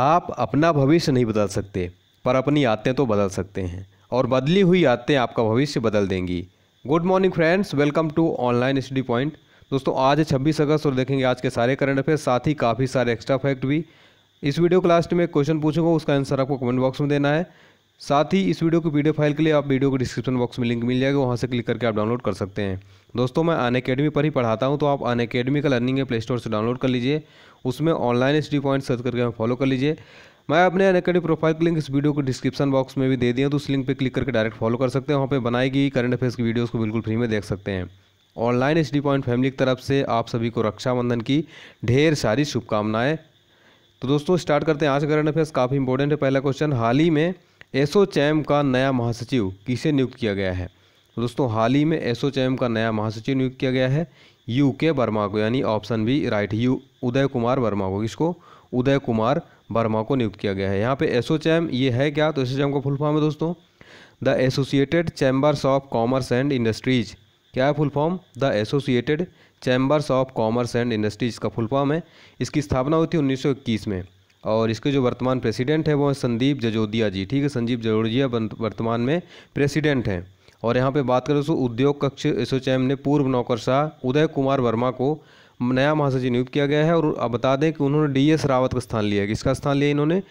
आप अपना भविष्य नहीं बदल सकते पर अपनी आदतें तो बदल सकते हैं और बदली हुई आदतें आपका भविष्य बदल देंगी good morning friends welcome to online study point दोस्तों आज छब्बीस अगस्त और देखेंगे आज के सारे करंट अफेयर साथ ही काफ़ी सारे एक्स्ट्रा फैक्ट भी इस वीडियो क्लास्ट में क्वेश्चन पूछूंगा उसका आंसर आपको कमेंट बॉक्स में देना है साथ ही इस वीडियो की पीडीएफ फाइल के लिए आप वीडियो के डिस्क्रिप्शन बॉक्स में लिंक मिल जाएगा वहाँ से क्लिक करके आप डाउनलोड कर सकते हैं दोस्तों मैं अन अकेडमी पर ही पढ़ाता हूँ तो आप अन अकेडमी का लर्निंग है प्ले स्टोर से डाउनलोड कर लीजिए उसमें ऑनलाइन स्टडी पॉइंट सर्च करके फॉलो कर लीजिए मैं अपने अन अकेडमी प्रोफाइल का लिंक इस वीडियो को डिस्क्रिप्शन बॉक्स में भी दे दिया तो उस लिंक पर क्लिक करके डायरेक्ट फॉलो कर सकते हैं वहाँ पर बनाई गई करंट अफेयर्स की वीडियोज़ को बिल्कुल फ्री में देख सकते हैं ऑनलाइन एस पॉइंट फैमिली की तरफ से आप सभी को रक्षाबंधन की ढेर सारी शुभकामनाएँ तो दोस्तों स्टार्ट करते हैं आज करंट अफेयर्स काफ़ी इंपॉर्टेंट है पहला क्वेश्चन हाल ही में एसोचैम का नया महासचिव किसे नियुक्त किया गया है दोस्तों हाल ही में एसोचैम का नया महासचिव नियुक्त किया गया है यू के वर्मा को यानी option B right U Uday Kumar Verma को इसको उदय कुमार वर्मा को नियुक्त किया गया है यहाँ पे एसोचैम ये है क्या तो एसोचैम का फुल फॉर्म है दोस्तों the Associated Chambers of Commerce and Industries क्या है full form the Associated Chambers of Commerce and Industries का फुल फॉर्म है इसकी स्थापना हुई थी उन्नीस में और इसके जो वर्तमान प्रेसिडेंट है वो हैं संदीप जजोदिया जी ठीक है संजीव जजोदिया वर्तमान में प्रेसिडेंट हैं और यहाँ पे बात करें तो उद्योग कक्ष एसोचैम ने पूर्व नौकरशाह उदय कुमार वर्मा को नया महासचिव नियुक्त किया गया है और अब बता दें कि उन्होंने डी एस रावत का स्थान लिया किसका स्थान लिया इन्होंने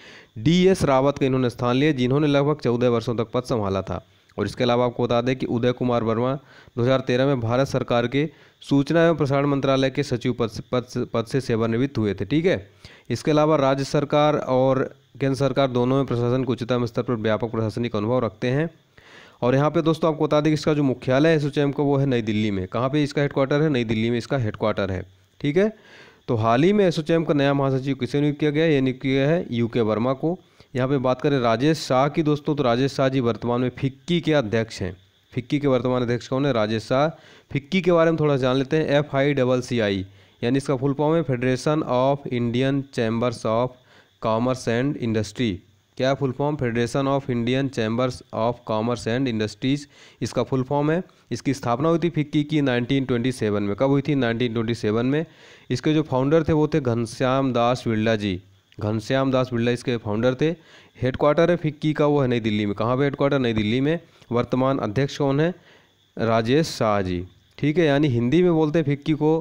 डी एस रावत का इन्होंने स्थान लिया जिन्होंने लगभग चौदह वर्षों तक पद संभाला था और इसके अलावा आपको बता दें कि उदय कुमार वर्मा दो में भारत सरकार के सूचना एवं प्रसारण मंत्रालय के सचिव पद से पद, से पद से सेवानिवृत्त हुए थे ठीक है इसके अलावा राज्य सरकार और केंद्र सरकार दोनों में प्रशासन के उच्चतम स्तर पर व्यापक प्रशासनिक अनुभव रखते हैं और यहाँ पे दोस्तों आपको बता दें कि इसका जो मुख्यालय है एसोचैम का वो है नई दिल्ली में कहाँ पे इसका हेडक्वार्टर है नई दिल्ली में इसका हेडक्वार्टर है ठीक है तो हाल ही में एसोचैम का नया महासचिव किसे नियुक्त किया गया ये नियुक्त किया है यू के वर्मा को यहाँ पे बात करें राजेश शाह की दोस्तों तो राजेश शाह जी वर्तमान में फिक्की के अध्यक्ष हैं फिक्की के वर्तमान अध्यक्ष कौन है राजेश शाह फिक्की के बारे में थोड़ा जान लेते हैं F I double C I यानी इसका फुल फॉर्म है Federation of Indian Chambers of Commerce and Industry क्या full form Federation of Indian Chambers of Commerce and Industries इसका फुल फॉर्म है इसकी स्थापना हुई थी फिक्की की 1927 में कब हुई थी 1927 में इसके जो फाउंडर थे वो थे घनश्याम दास बिरला जी घनश्याम दास बिरला इसके फाउंडर थे हेडक्वार्टर है फिक्की का वो है नई दिल्ली में कहाँ पे हेडक्वार्टर नई दिल्ली में वर्तमान अध्यक्ष कौन है राजेश शाह जी ठीक है यानी हिंदी में बोलते हैं फिक्की को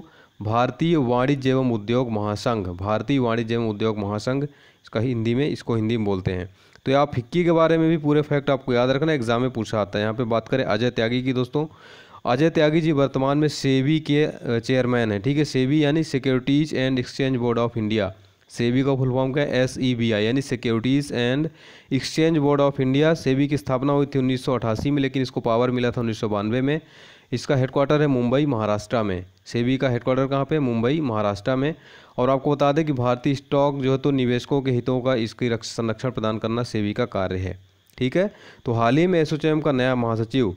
भारतीय वाणिज्य एवं उद्योग महासंघ भारतीय वाणिज्य एवं उद्योग महासंघ इसका हिंदी में इसको हिंदी में बोलते हैं तो यहाँ फिक्की के बारे में भी पूरे फैक्ट आपको याद रखना एग्जाम में पूछा आता है यहाँ पे बात करें अजय त्यागी की दोस्तों अजय त्यागी जी वर्तमान में सेबी के चेयरमैन हैं ठीक है सेबी यानी Securities and Exchange Board of India SEBI का फुल फॉर्म क्या है एस ई बी आई यानी Securities and Exchange Board of India SEBI की स्थापना हुई थी उन्नीस में लेकिन इसको पावर मिला था उन्नीस में इसका हेडक्वार्टर है मुंबई महाराष्ट्र में सेबी का हेडक्वार्टर कहाँ पे मुंबई महाराष्ट्र में और आपको बता दें कि भारतीय स्टॉक जो है तो निवेशकों के हितों का इसकी संरक्षण प्रदान करना सेबी का कार्य है ठीक है तो हाल ही में एसोचैम का नया महासचिव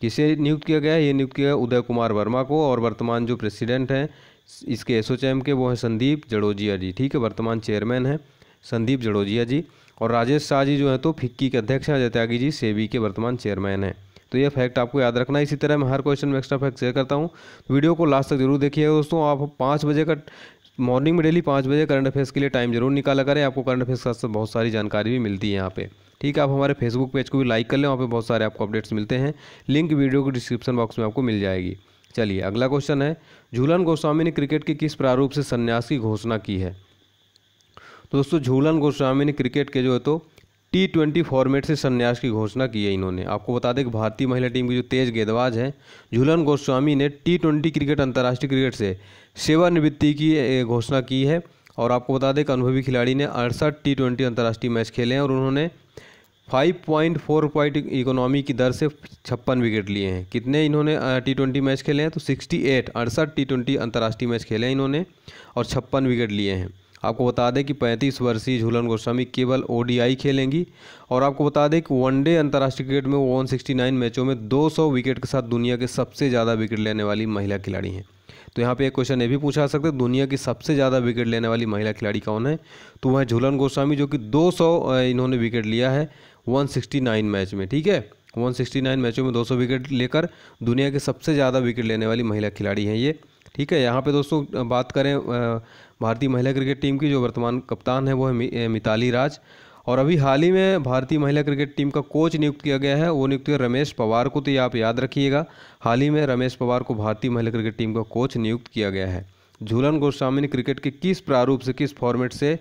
किसे नियुक्त किया गया है ये नियुक्त किया उदय कुमार वर्मा को और वर्तमान जो प्रेसिडेंट हैं इसके एसोचैम के वो हैं संदीप जडोजिया जी ठीक है वर्तमान चेयरमैन हैं संदीप जडोजिया जी और राजेश शाह जी जो हैं तो फिक्की के अध्यक्ष हैं अजय त्यागी जी सेबी के वर्तमान चेयरमैन हैं तो ये फैक्ट आपको याद रखना इसी तरह मैं हर क्वेश्चन में एक्स्ट्रा फैक्ट शेयर करता हूँ वीडियो को लास्ट तक जरूर देखिएगा दोस्तों आप पाँच बजे का मॉर्निंग में डेली पाँच बजे करंट अफेयर्स के लिए टाइम जरूर निकाला करें आपको करंट अफेयर्स के साथ बहुत सारी जानकारी भी मिलती है यहाँ पर ठीक है आप हमारे फेसबुक पेज को भी लाइक कर लें वहाँ पर बहुत सारे आपको अपडेट्स मिलते हैं लिंक वीडियो को डिस्क्रिप्शन बॉक्स में आपको मिल जाएगी चलिए अगला क्वेश्चन है झूलन गोस्वामी ने क्रिकेट के किस प्रारूप से संन्यास की घोषणा की है तो दोस्तों झूलन गोस्वामी ने क्रिकेट के जो है तो टी ट्वेंटी फॉर्मेट से संन्यास की घोषणा की है इन्होंने आपको बता दें कि भारतीय महिला टीम की जो तेज गेंदबाज हैं झूलन गोस्वामी ने टी ट्वेंटी क्रिकेट अंतर्राष्ट्रीय क्रिकेट से सेवानिवृत्ति की घोषणा की है और आपको बता दें कि अनुभवी खिलाड़ी ने अड़सठ टी ट्वेंटी अंतर्राष्ट्रीय मैच खेले हैं और उन्होंने five point four point economy की दर से छप्पन विकेट लिए हैं कितने इन्होंने टी ट्वेंटी मैच खेले हैं तो सिक्सटी एट अड़सठ टी ट्वेंटी अंतर्राष्ट्रीय मैच खेले हैं इन्होंने और छप्पन विकेट लिए हैं आपको बता दें कि पैंतीस वर्षीय झूलन गोस्वामी केवल ओडीआई खेलेंगी और आपको बता दें कि वनडे अंतर्राष्ट्रीय क्रिकेट में वो नाइन मैचों में सौ विकेट के साथ दुनिया के सबसे ज़्यादा विकेट लेने वाली महिला खिलाड़ी हैं तो यहाँ पे एक क्वेश्चन ये भी पूछा सकते हैं दुनिया की सबसे ज़्यादा विकेट लेने वाली महिला खिलाड़ी कौन है तो वह झूलन गोस्वामी जो कि 200 इन्होंने विकेट लिया है 169 मैच में ठीक है 169 मैचों में 200 विकेट लेकर दुनिया के सबसे ज़्यादा विकेट लेने वाली महिला खिलाड़ी हैं ये ठीक है यहाँ पे दोस्तों बात करें भारतीय महिला क्रिकेट टीम की जो वर्तमान कप्तान है वो है मिताली राज और अभी हाल ही में भारतीय महिला क्रिकेट टीम का कोच नियुक्त किया गया है वो नियुक्त किया रमेश पवार को तो ये आप याद रखिएगा हाल ही में रमेश पवार को भारतीय महिला क्रिकेट टीम का कोच नियुक्त किया गया है झूलन गोस्वामी ने क्रिकेट के किस प्रारूप से किस फॉर्मेट से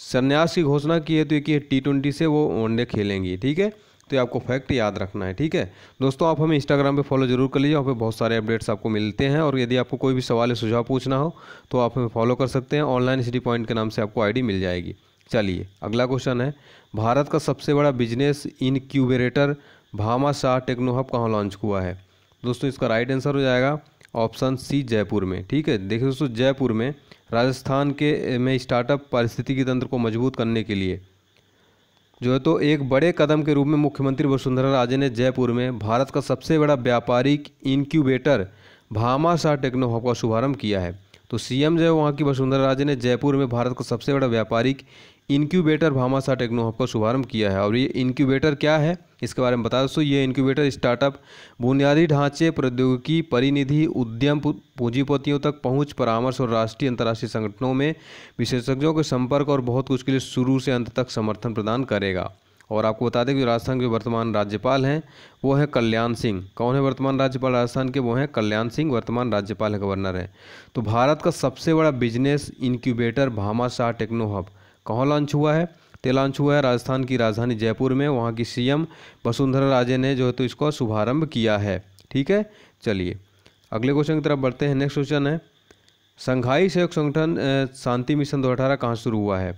संन्यास की घोषणा की है तो एक की टी ट्वेंटी से वो वनडे खेलेंगी ठीक है तो ये आपको फैक्ट याद रखना है ठीक है दोस्तों आप हमें इंस्टाग्राम पे फॉलो जरूर कर लीजिए वहाँ पे बहुत सारे अपडेट्स आपको मिलते हैं और यदि आपको कोई भी सवाल या सुझाव पूछना हो तो आप हमें फॉलो कर सकते हैं ऑनलाइन सिटी पॉइंट के नाम से आपको आईडी मिल जाएगी चलिए अगला क्वेश्चन है भारत का सबसे बड़ा बिजनेस इनक्यूबेरेटर भामा शाह टेक्नोहब कहाँ लॉन्च हुआ है दोस्तों इसका राइट आंसर हो जाएगा ऑप्शन सी जयपुर में ठीक है देखिए दोस्तों जयपुर में राजस्थान के में स्टार्टअप पारिस्थितिकी तंत्र को मजबूत करने के लिए जो है तो एक बड़े कदम के रूप में मुख्यमंत्री वसुंधरा राजे ने जयपुर में भारत का सबसे बड़ा व्यापारिक इनक्यूबेटर भामाशाह टेक्नो हब का शुभारंभ किया है तो सीएम जो है वहाँ की वसुंधरा राजे ने जयपुर में भारत का सबसे बड़ा व्यापारिक इनक्यूबेटर भामाशाह टेक्नो हब का शुभारंभ किया है और ये इनक्यूबेटर क्या है इसके बारे में बता दोस्तों ये इनक्यूबेटर स्टार्टअप बुनियादी ढांचे प्रौद्योगिकी परिनिधि उद्यम पूंजीपतियों तक पहुंच परामर्श और राष्ट्रीय अंतर्राष्ट्रीय संगठनों में विशेषज्ञों के संपर्क और बहुत कुछ के लिए शुरू से अंत तक समर्थन प्रदान करेगा और आपको बता दें कि राजस्थान के वर्तमान राज्यपाल हैं वो हैं कल्याण सिंह कौन है वर्तमान राज्यपाल राजस्थान के वो हैं कल्याण सिंह वर्तमान राज्यपाल है गवर्नर हैं तो भारत का सबसे बड़ा business incubator Bhamashah techno hub कहाँ लॉन्च हुआ है तो लॉन्च हुआ है राजस्थान की राजधानी जयपुर में वहाँ की सी वसुंधरा राजे ने जो है तो इसका शुभारम्भ किया है ठीक है चलिए अगले क्वेश्चन की तरफ बढ़ते हैं नेक्स्ट क्वेश्चन है संघाई सहयोग संगठन शांति मिशन दो हज़ार कहाँ शुरू हुआ है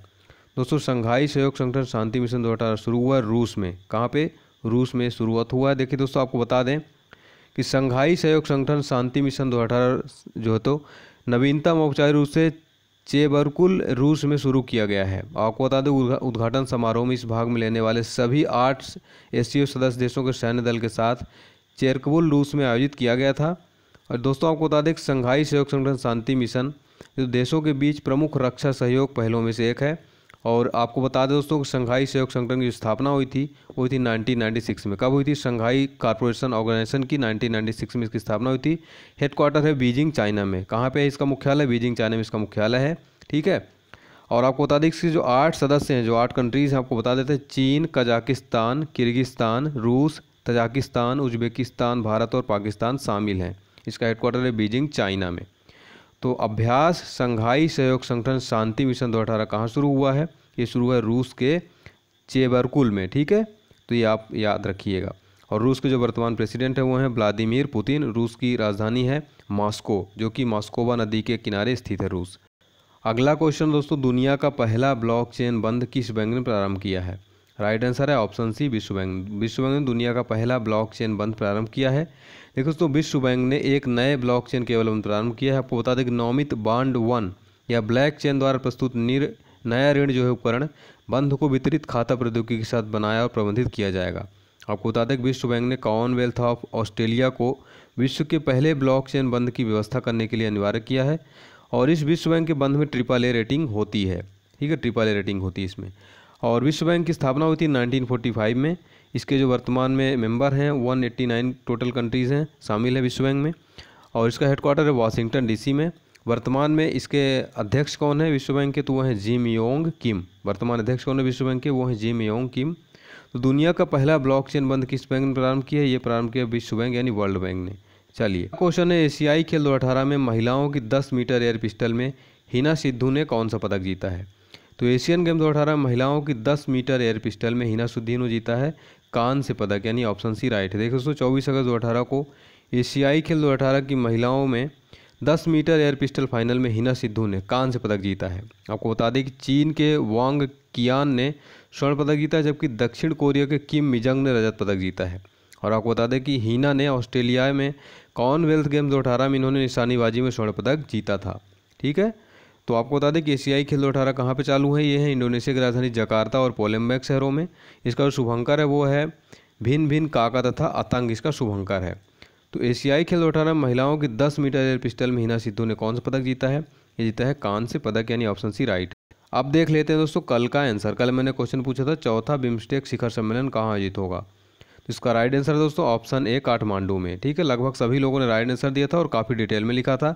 दोस्तों संघाई सहयोग संगठन शांति मिशन दो हज़ार शुरू हुआ है रूस में कहाँ पे रूस में शुरुआत हुआ है देखिए दोस्तों आपको बता दें कि संघाई सहयोग संगठन शांति मिशन दो अठारह जो है तो नवीनतम औपचारिक रूप से चेबरकुल रूस में शुरू किया गया है आपको बता दें उद्घाटन समारोह में इस भाग में लेने वाले सभी आठ एस सदस्य देशों के सैन्य दल के साथ चेरकबुल रूस में आयोजित किया गया था और दोस्तों आपको बता दें संघाई सहयोग संगठन शांति मिशन जो देशों के बीच प्रमुख रक्षा सहयोग पहलों में से एक है और आपको बता दें दोस्तों शंघाई सहयोग संगठन की स्थापना हुई थी वो थी 1996 में कब हुई थी शंघाई कॉरपोरेशन ऑर्गेनाइजेशन की 1996 में इसकी स्थापना हुई थी हेडक्वार्टर है बीजिंग चाइना में कहाँ पे है इसका मुख्यालय बीजिंग चाइना में इसका मुख्यालय है ठीक है और आपको बता दें इसके जो आठ सदस्य हैं जो आठ कंट्रीज़ हैं आपको बता देते हैं चीन कजाकिस्तान किर्गिस्तान रूस तजाकिस्तान उज्बेकिस्तान भारत और पाकिस्तान शामिल हैं इसका हेडक्वार्टर है बीजिंग चाइना में तो अभ्यास संघाई सहयोग संगठन शांति मिशन दो अठारह कहाँ शुरू हुआ है ये शुरू है रूस के चेबरकुल में ठीक है तो ये आप याद रखिएगा और रूस के जो वर्तमान प्रेसिडेंट हैं वो हैं व्लादिमीर पुतिन रूस की राजधानी है मॉस्को जो कि मॉस्कोवा नदी के किनारे स्थित है रूस अगला क्वेश्चन दोस्तों दुनिया का पहला ब्लॉकचेन बंद किस बैंक ने प्रारंभ किया है राइट आंसर है ऑप्शन सी विश्व बैंक विश्व बैंक ने दुनिया का पहला ब्लॉकचेन बंद प्रारंभ किया है देखो दोस्तों विश्व बैंक ने एक नए ब्लॉकचेन केवल बंद प्रारंभ किया है आपको बता दें कि बांड वन या ब्लैक चेन द्वारा प्रस्तुत निर नया ऋण जो है उपकरण बंध को वितरित खाता प्रौद्योगिकी के साथ बनाया और प्रबंधित किया जाएगा आपको बता दें कि विश्व बैंक ने कॉमनवेल्थ ऑफ ऑस्ट्रेलिया को विश्व के पहले ब्लॉकचेन बंद की व्यवस्था करने के लिए अनिवार्य किया है और इस विश्व बैंक के बंध में ट्रिपल ए रेटिंग होती है ठीक है ट्रिपल ए रेटिंग होती है इसमें और विश्व बैंक की स्थापना हुई थी 1945 में इसके जो वर्तमान में मेंबर हैं 189 टोटल कंट्रीज़ हैं शामिल है विश्व बैंक में और इसका हेडक्वार्टर है वाशिंगटन डीसी में वर्तमान में इसके अध्यक्ष कौन है विश्व बैंक के तो वो हैं जिम योंग किम वर्तमान अध्यक्ष कौन है विश्व बैंक के वो हैं जिम योंग किम तो दुनिया का पहला ब्लॉकचेन बंद किस बैंक ने प्रारंभ किया है ये प्रारंभ किया विश्व बैंक यानी वर्ल्ड बैंक ने चलिए क्वेश्चन है एशियाई खेल दो में महिलाओं की दस मीटर एयर पिस्टल में हिना सिद्धू ने कौन सा पदक जीता है तो एशियन गेम्स 2018 महिलाओं की 10 मीटर एयर पिस्टल में हिना सुद्दीन जीता है कान से पदक यानी ऑप्शन सी राइट है देखो दोस्तों चौबीस अगस्त दो को एशियाई खेल दो की महिलाओं में 10 मीटर एयर पिस्टल फाइनल में हिना सिद्धू ने कान से पदक जीता है आपको बता दें कि चीन के वांग कियान ने स्वर्ण पदक जीता जबकि दक्षिण कोरिया के किम मिजंग ने रजत पदक जीता है और आपको बता दें कि हिना ने ऑस्ट्रेलिया में कॉमनवेल्थ गेम्स दो में इन्होंने निशानीबाजी में स्वर्ण पदक जीता था ठीक है तो आपको बता दें कि एशियाई खेल दो अठारह कहाँ पर चालू है ये है इंडोनेशिया की राजधानी जकार्ता और पोलम्बैक शहरों में इसका जो शुभंकर है वो है भिन्न भिन्न काका तथा अतंग इसका शुभंकर है तो एशियाई खेल दो अठारह महिलाओं की दस मीटर एयर पिस्टल में हिना सिद्धू ने कौन सा पदक जीता है ये जीता है कान से पदक यानी ऑप्शन सी राइट अब देख लेते हैं दोस्तों कल का आंसर कल मैंने क्वेश्चन पूछा था चौथा बिम्स्टेक शिखर सम्मेलन कहाँ आयोजित होगा तो इसका राइट आंसर दोस्तों ऑप्शन ए काठमांडू में ठीक है लगभग सभी लोगों ने राइट आंसर दिया था और काफ़ी डिटेल में लिखा था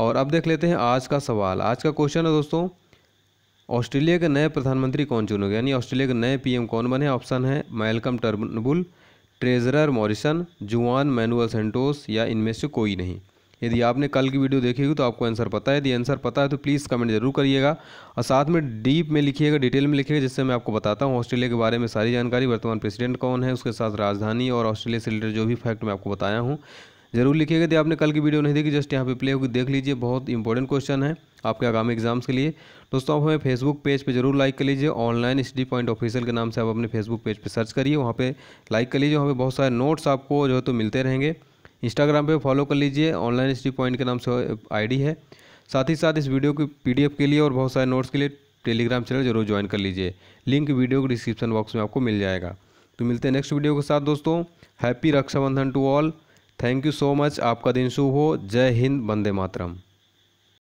और अब देख लेते हैं आज का सवाल आज का क्वेश्चन है दोस्तों ऑस्ट्रेलिया के नए प्रधानमंत्री कौन चुने यानी ऑस्ट्रेलिया के नए पीएम कौन बने ऑप्शन है Malcolm Turnbull treasurer Morrison Juan Manuel Santos या इनमें से कोई नहीं यदि आपने कल की वीडियो देखी हो तो आपको आंसर पता है यदि आंसर पता है तो प्लीज़ कमेंट जरूर करिएगा और साथ में डीप में लिखिएगा डिटेल में लिखिएगा जिससे मैं आपको बताता हूँ ऑस्ट्रेलिया के बारे में सारी जानकारी वर्तमान प्रेसिडेंट कौन है उसके साथ राजधानी और ऑस्ट्रेलिया से रिलेटेड जो भी फैक्ट मैं आपको बताया हूँ जरूर लिखिएगा यदि आपने कल की वीडियो नहीं देखी जस्ट यहाँ पे प्ले होगी देख लीजिए बहुत इंपॉर्टेंट क्वेश्चन है आपके आगामी एग्जाम्स के लिए दोस्तों आप हमें फेसबुक पेज पे जरूर लाइक कर लीजिए ऑनलाइन स्टडी पॉइंट ऑफिशियल के नाम से आप अपने फेसबुक पेज पे सर्च करिए वहाँ पे लाइक कर लीजिए वहाँ पे बहुत सारे नोट्स आपको जो है तो मिलते रहेंगे इंस्टाग्राम पर फॉलो कर लीजिए ऑनलाइन स्टडी पॉइंट के नाम से आई है साथ ही साथ इस वीडियो की पी के लिए और बहुत सारे नोट्स के लिए टेलीग्राम चैनल जरूर ज्वाइन कर लीजिए लिंक वीडियो को डिस्क्रिप्शन बॉक्स में आपको मिल जाएगा तो मिलते हैं नेक्स्ट वीडियो के साथ दोस्तों happy Rakshabandhan to all thank you so much आपका दिन शुभ हो जय हिंद वंदे मातरम